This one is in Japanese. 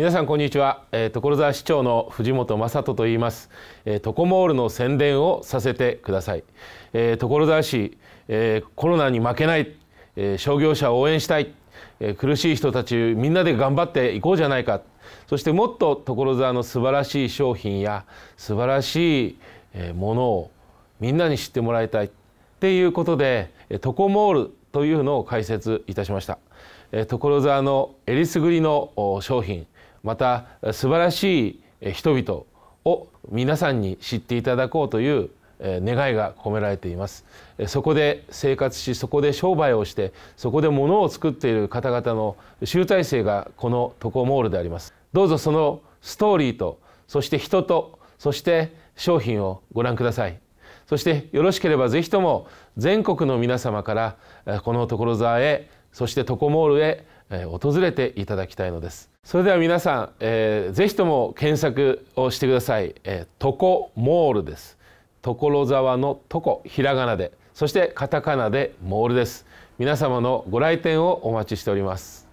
皆さんこんにちは、えー、所沢市長の藤本正人と言います、えー、トコモールの宣伝をさせてください、えー、所沢市、えー、コロナに負けない、えー、商業者を応援したい、えー、苦しい人たちみんなで頑張っていこうじゃないかそしてもっと所沢の素晴らしい商品や素晴らしいものをみんなに知ってもらいたいっていうことでトコモールというのを開設いたしました所沢のえりすぐりの商品また素晴らしい人々を皆さんに知っていただこうという願いが込められていますそこで生活しそこで商売をしてそこで物を作っている方々の集大成がこのトコモールでありますどうぞそのストーリーとそして人とそして商品をご覧くださいそしてよろしければぜひとも全国の皆様からこの所沢へそしてトコモールへ訪れていただきたいのですそれでは皆さん、えー、ぜひとも検索をしてください、えー、トコモールです所沢のトコひらがなでそしてカタカナでモールです皆様のご来店をお待ちしております